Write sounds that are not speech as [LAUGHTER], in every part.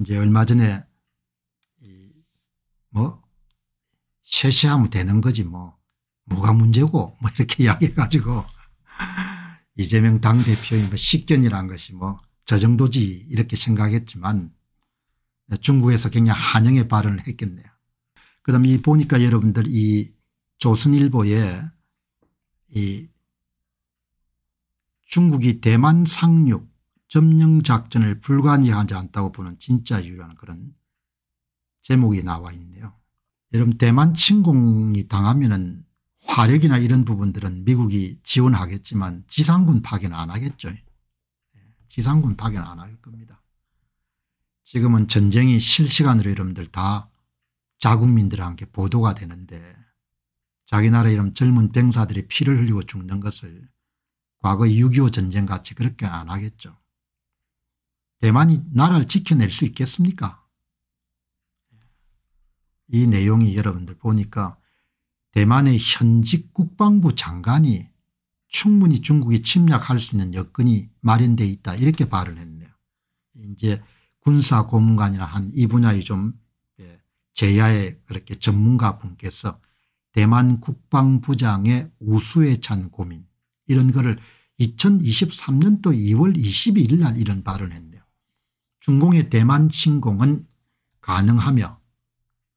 이제 얼마 전에 뭐 쉐시하면 되는 거지 뭐 뭐가 문제고 뭐 이렇게 [LAUGHS] 이야기해 가지고 [LAUGHS] 이재명 당대표의 뭐식견이라는 것이 뭐 저 정도지 이렇게 생각했지만 중국에서 굉장히 한영의 발언을 했겠네요. 그 다음에 이 보니까 여러분들 이 조선일보에 이 중국이 대만 상륙 점령 작전을 불관이 하지 않다고 보는 진짜 이유라는 그런 제목이 나와 있네요. 여러분 대만 침공이 당하면 은 화력이나 이런 부분들은 미국이 지원하겠지만 지상군 파견 안 하겠죠. 예, 지상군 파견 안 할 겁니다. 지금은 전쟁이 실시간으로 여러분들 다 자국민들한테 보도가 되는데 자기 나라 이런 젊은 병사들이 피를 흘리고 죽는 것을 과거 6.25 전쟁같이 그렇게 안 하겠죠. 대만이 나라를 지켜낼 수 있겠습니까? 이 내용이 여러분들 보니까 대만의 현직 국방부 장관이 충분히 중국이 침략할 수 있는 여건이 마련돼 있다 이렇게 발언 했네요. 이제 군사 고문관이나 한 이 분야의 좀 예, 제야의 그렇게 전문가 분께서 대만 국방부장의 우수에 찬 고민 이런 거를 2023년도 2월 22일 날 이런 발언 했네요. 순공의 대만 침공은 가능하며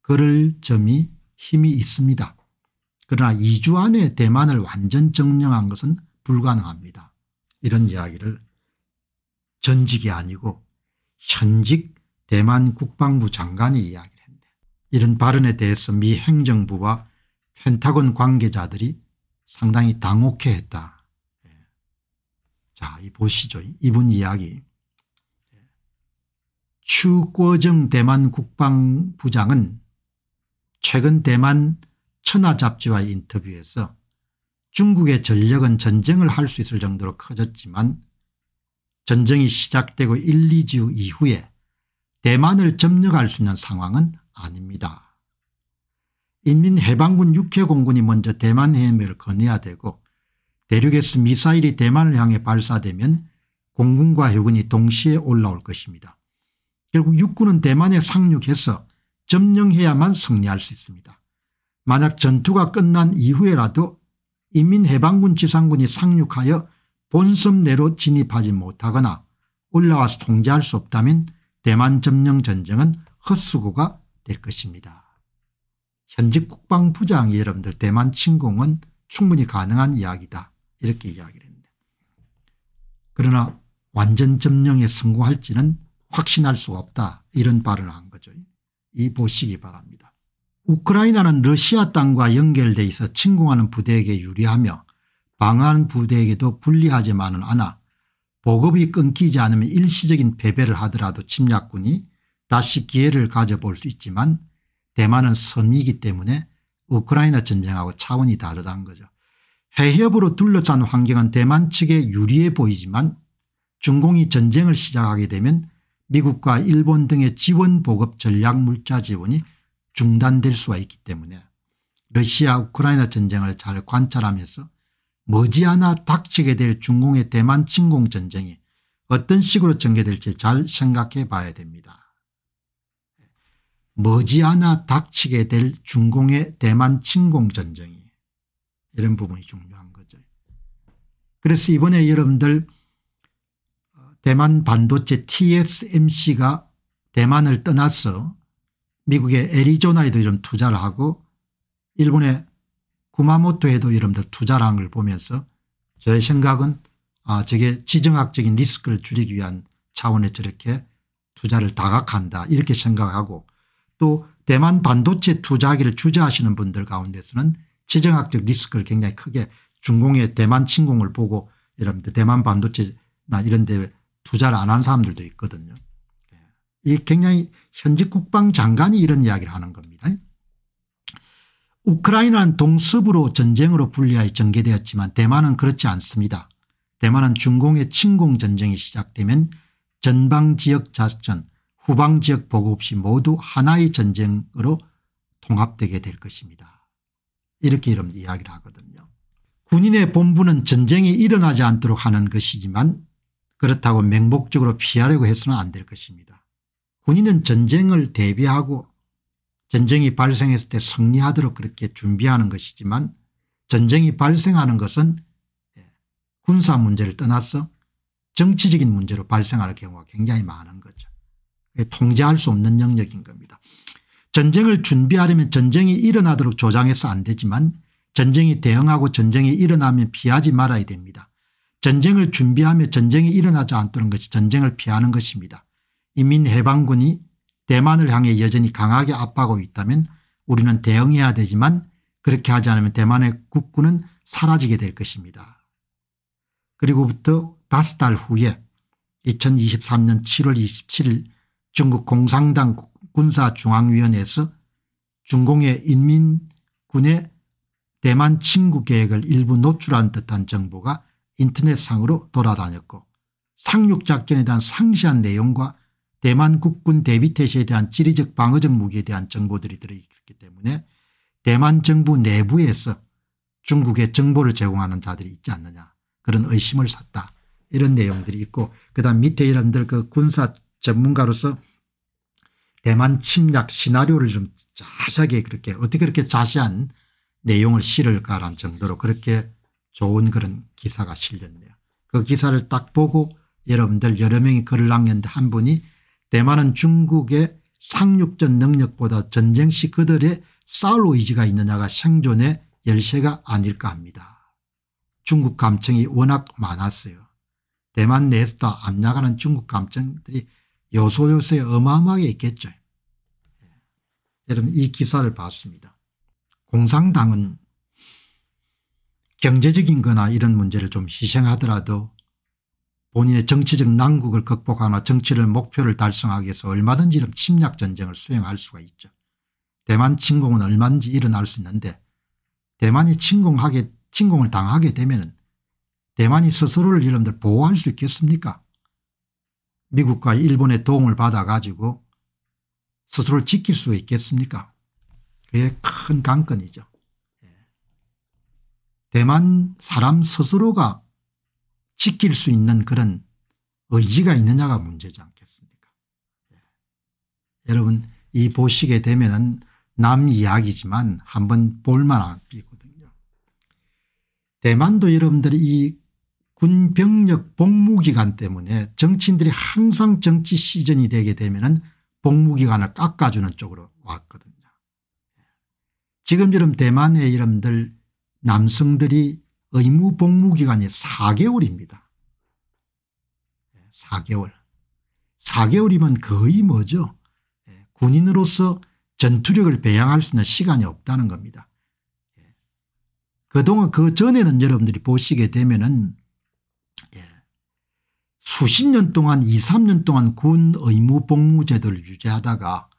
그럴 점이 힘이 있습니다. 그러나 2주 안에 대만을 완전 점령한 것은 불가능합니다. 이런 이야기를 전직이 아니고 현직 대만 국방부 장관이 이야기를 했는데 이런 발언에 대해서 미 행정부와 펜타곤 관계자들이 상당히 당혹해했다. 예. 자, 이 보시죠. 이분 이야기. 추꼬정 대만 국방부장은 최근 대만 천하잡지와의 인터뷰에서 중국의 전력은 전쟁을 할 수 있을 정도로 커졌지만 전쟁이 시작되고 1, 2주 이후에 대만을 점령할 수 있는 상황은 아닙니다. 인민해방군 육해공군이 먼저 대만 해임을 건해야 되고 대륙에서 미사일이 대만을 향해 발사되면 공군과 해군이 동시에 올라올 것입니다. 결국 육군은 대만에 상륙해서 점령해야만 승리할 수 있습니다. 만약 전투가 끝난 이후에라도 인민해방군 지상군이 상륙하여 본섬 내로 진입하지 못하거나 올라와서 통제할 수 없다면 대만 점령 전쟁은 헛수고가 될 것입니다. 현직 국방부장이 여러분들 대만 침공은 충분히 가능한 이야기다 이렇게 이야기를 했는데 그러나 완전 점령에 성공할지는 확신할 수가 없다 이런 발언을 한 거죠. 이 보시기 바랍니다. 우크라이나는 러시아 땅과 연결돼 있어 침공하는 부대에게 유리하며 방어하는 부대에게도 불리하지만은 않아 보급이 끊기지 않으면 일시적인 패배를 하더라도 침략군이 다시 기회를 가져볼 수 있지만 대만은 섬이기 때문에 우크라이나 전쟁하고 차원이 다르다는 거죠. 해협으로 둘러찬 환경은 대만 측에 유리해 보이지만 중공이 전쟁을 시작하게 되면 미국과 일본 등의 지원 보급 전략 물자 지원이 중단될 수가 있기 때문에 러시아 우크라이나 전쟁을 잘 관찰하면서 머지않아 닥치게 될 중공의 대만 침공 전쟁이 어떤 식으로 전개될지 잘 생각해 봐야 됩니다. 머지않아 닥치게 될 중공의 대만 침공 전쟁이 이런 부분이 중요한 거죠. 그래서 이번에 여러분들 대만 반도체 TSMC가 대만을 떠나서 미국의 애리조나에도 이런 투자를 하고 일본의 구마모토에도 이름들 투자를 한 걸 보면서 저의 생각은 아 저게 지정학적인 리스크를 줄이기 위한 차원에 저렇게 투자를 다각한다 이렇게 생각하고 또 대만 반도체 투자하기를 주저하시는 분들 가운데서는 지정학적 리스크를 굉장히 크게 중공의 대만 침공을 보고 여러분들 대만 반도체나 이런 데 투자를 안 한 사람들도 있거든요. 예. 이 굉장히 현직 국방장관이 이런 이야기를 하는 겁니다. 우크라이나는 동습으로 전쟁으로 분리하여 전개되었지만 대만은 그렇지 않습니다. 대만은 중공의 침공전쟁이 시작되면 전방지역 작전 후방지역 보고 없이 모두 하나의 전쟁으로 통합되게 될 것입니다. 이렇게 이런 이야기를 하거든요. 군인의 본분은 전쟁이 일어나지 않도록 하는 것이지만 그렇다고 맹목적으로 피하려고 해서는 안 될 것입니다. 군인은 전쟁을 대비하고 전쟁이 발생했을 때 승리하도록 그렇게 준비하는 것이지만 전쟁이 발생하는 것은 예, 군사 문제를 떠나서 정치적인 문제로 발생할 경우가 굉장히 많은 거죠. 통제할 수 없는 영역인 겁니다. 전쟁을 준비하려면 전쟁이 일어나도록 조장해서 안 되지만 전쟁이 대응하고 전쟁이 일어나면 피하지 말아야 됩니다. 전쟁을 준비하며 전쟁이 일어나지 않도록 것이 전쟁을 피하는 것입니다. 인민해방군이 대만을 향해 여전히 강하게 압박하고 있다면 우리는 대응해야 되지만 그렇게 하지 않으면 대만의 국군은 사라지게 될 것입니다. 그리고부터 다섯 달 후에 2023년 7월 27일 중국 공산당 군사중앙위원회에서 중공의 인민군의 대만 침구 계획을 일부 노출한 듯한 정보가 인터넷상으로 돌아다녔고 상륙작전에 대한 상세한 내용과 대만 국군 대비태세에 대한 지리적 방어적 무기에 대한 정보들이 들어있기 때문에 대만 정부 내부에서 중국에 정보를 제공하는 자들이 있지 않느냐 그런 의심을 샀다 이런 내용들이 있고 그다음 밑에 여러분들 그 군사 전문가로서 대만 침략 시나리오를 좀 자세하게 그렇게 어떻게 그렇게 자세한 내용을 실을까라는 정도로 그렇게 좋은 그런 기사가 실렸네요. 그 기사를 딱 보고 여러분들 여러 명이 글을 남겼는데 한 분이 대만은 중국의 상륙전 능력보다 전쟁 시 그들의 싸울 의지가 있느냐가 생존의 열쇠가 아닐까 합니다. 중국 감청이 워낙 많았어요. 대만 내에서도 암약하는 중국 감청들이 요소요소에 어마어마하게 있겠죠. 예. 여러분 이 기사를 봤습니다. 공산당은 경제적인 거나 이런 문제를 좀 희생하더라도 본인의 정치적 난국을 극복하거나 정치를 목표를 달성하기 위해서 얼마든지 이런 침략전쟁을 수행할 수가 있죠. 대만 침공은 얼마든지 일어날 수 있는데 대만이 침공하게 침공을 당하게 되면 은 대만이 스스로를 여러분들 보호할 수 있겠습니까 미국과 일본의 도움을 받아 가지고 스스로를 지킬 수 있겠습니까 그게 큰 관건이죠. 대만 사람 스스로가 지킬 수 있는 그런 의지가 있느냐가 문제지 않겠습니까 예. 여러분 이 보시게 되면 은남 이야기지만 한번 볼만한 비거든요. 대만도 여러분들이 이 군병력 복무기간 때문에 정치인들이 항상 정치 시즌이 되게 되면 은 복무기간을 깎아주는 쪽으로 왔거든요. 예. 지금 여름 대만의 이름들 남성들이 의무 복무기간이 4개월입니다. 4개월. 4개월이면 거의 뭐죠 예, 군인으로서 전투력을 배양할 수 있는 시간이 없다는 겁니다. 예. 그동안 그 전에는 여러분들이 보시게 되면은 예. 수십 년 동안 2, 3년 동안 군 의무 복무 제도를 유지하다가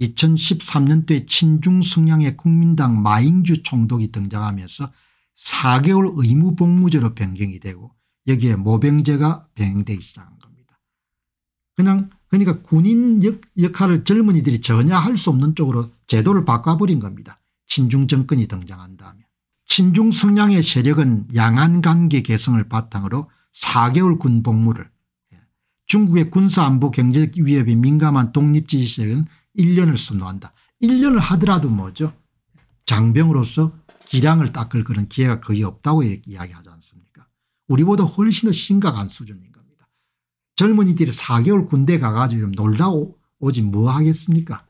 2013년도에 친중 성향의 국민당 마잉주 총독이 등장하면서 4개월 의무복무제로 변경이 되고 여기에 모병제가 병행되기 시작한 겁니다. 그냥 그러니까 군인 역, 할을 젊은이들이 전혀 할 수 없는 쪽으로 제도를 바꿔버린 겁니다. 친중 정권이 등장한 다음에. 친중 성향의 세력은 양안 관계 개선을 바탕으로 4개월 군 복무를 중국의 군사안보 경제 위협에 민감한 독립지지 세력은 1년을 선호한다. 1년을 하더라도 뭐죠 장병으로서 기량을 닦을 그런 기회가 거의 없다고 이야기하지 않습니까 우리보다 훨씬 더 심각한 수준인 겁니다. 젊은이들이 4개월 군대 가가지고 좀 놀다 오지 뭐 하겠습니까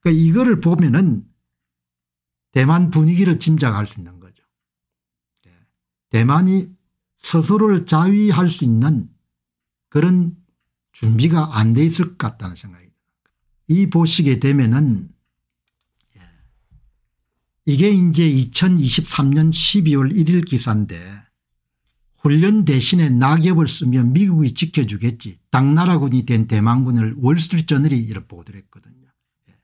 그러니까 이거를 보면은 대만 분위기를 짐작할 수 있는 거죠. 예. 대만이 스스로를 자위할 수 있는 그런 준비가 안 돼 있을 것 같다는 생각이 이 보시게 되면은 예. 이게 이제 2023년 12월 1일 기사인데 훈련 대신에 낙엽을 쓰면 미국이 지켜주겠지 당나라군이 된 대만군을 월스트리트저널이 이렇게 보도를 했거든요. 예.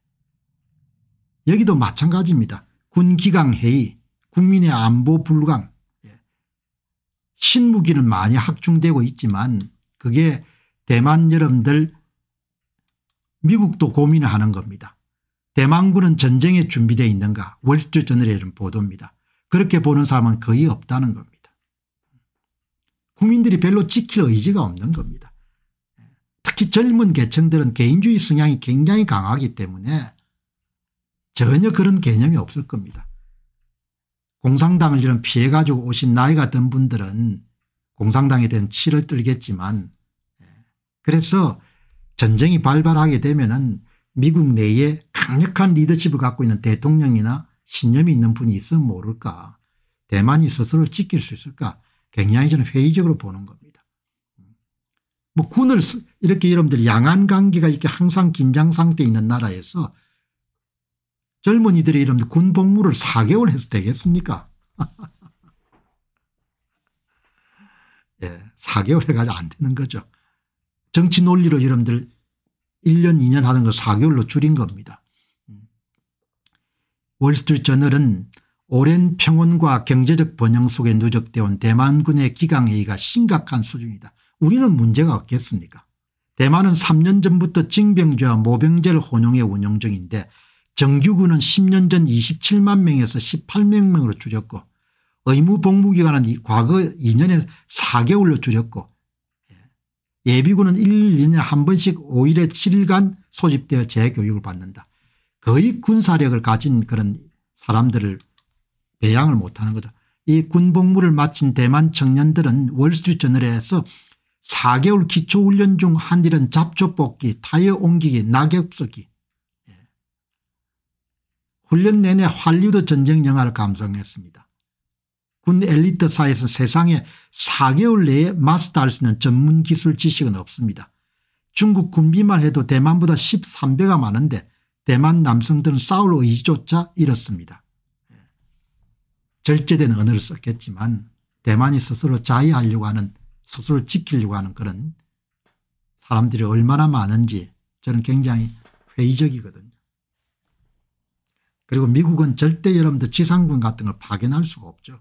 여기도 마찬가지입니다. 군기강회의 국민의 안보 불강 예. 신무기는 많이 확충되고 있지만 그게 대만 여러분들 미국도 고민하는 을 겁니다. 대만군은 전쟁에 준비되어 있는가 월스트리트저널이라 보도입니다. 그렇게 보는 사람은 거의 없다는 겁니다. 국민들이 별로 지킬 의지가 없는 겁니다. 특히 젊은 계층들은 개인주의 성향이 굉장히 강하기 때문에 전혀 그런 개념이 없을 겁니다. 공산당을 이런 피해 가지고 오신 나이가 든 분들은 공산당에 대한 치를 떨겠지만 예, 그래서 전쟁이 발발하게 되면은 미국 내에 강력한 리더십을 갖고 있는 대통령이나 신념이 있는 분이 있으면 모를까 대만이 스스로 지킬 수 있을까 굉장히 저는 회의적으로 보는 겁니다. 뭐 군을 이렇게 여러분들 양안 관계가 이렇게 항상 긴장 상태에 있는 나라에서 젊은이들이 여러분들 군 복무를 4개월 해서 되겠습니까 [LAUGHS] 예, 4개월 해가지고 안 되는 거죠. 정치 논리로 여러분들 1년 2년 하는 거 4개월로 줄인 겁니다. 월스트리트저널은 오랜 평온과 경제적 번영 속에 누적되어 온 대만군의 기강회의가 심각한 수준이다. 우리는 문제가 없겠습니까 대만은 3년 전부터 징병제와 모병제를 혼용해 운영 중인데 정규군은 10년 전 27만 명에서 18만 명으로 줄였고 의무복무기간은 과거 2년에 4개월로 줄였고 예비군은 1, 년에한 번씩 5일에 7일간 소집되어 재교육을 받는다. 거의 군사력을 가진 그런 사람들을 배양을 못하는 거죠. 이 군복무를 마친 대만 청년들은 월스트리트저널에서 4개월 기초훈련 중 한 일은 잡초 뽑기, 타이어 옮기기, 낙엽 쓰기. 예. 훈련 내내 할리우드 전쟁 영화를 감상했습니다. 군 엘리트 사이에서는 세상에 4개월 내에 마스터할 수 있는 전문 기술 지식은 없습니다. 중국 군비만 해도 대만보다 13배가 많은데 대만 남성들은 싸울 의지조차 잃었습니다. 예. 절제된 언어를 썼겠지만 대만이 스스로 자위하려고 하는 스스로 지키려고 하는 그런 사람들이 얼마나 많은지 저는 굉장히 회의적이거든요. 그리고 미국은 절대 여러분들 지상군 같은 걸 파견할 수가 없죠.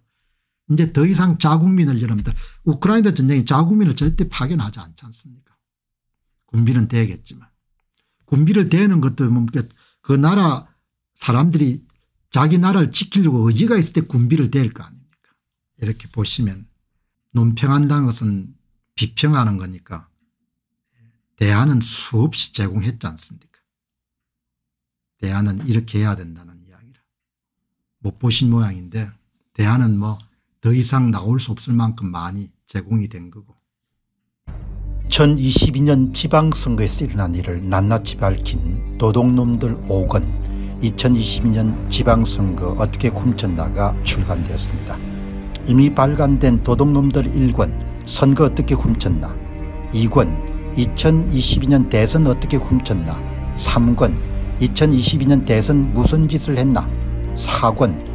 이제 더 이상 자국민을 여러분들 우크라이나 전쟁이 자국민을 절대 파견하지 않지 않습니까 군비는 대겠지만 군비를 대는 것도 뭐 그 나라 사람들이 자기 나라를 지키려고 의지가 있을 때 군비를 댈거 아닙니까 이렇게 보시면 논평한다는 것은 비평하는 거니까 대안은 수없이 제공했지 않습니까 대안은 이렇게 해야 된다는 이야기를 못 보신 모양인데 대안은 뭐더 이상 나올 수 없을 만큼 많이 제공이 된 거고. 2022년 지방선거에서 일어난 일을 낱낱이 밝힌 도둑놈들 5권 2022년 지방선거 어떻게 훔쳤나가 출간되었습니다. 이미 발간된 도둑놈들 1권 선거 어떻게 훔쳤나 2권 2022년 대선 어떻게 훔쳤나 3권 2022년 대선 무슨 짓을 했나 4권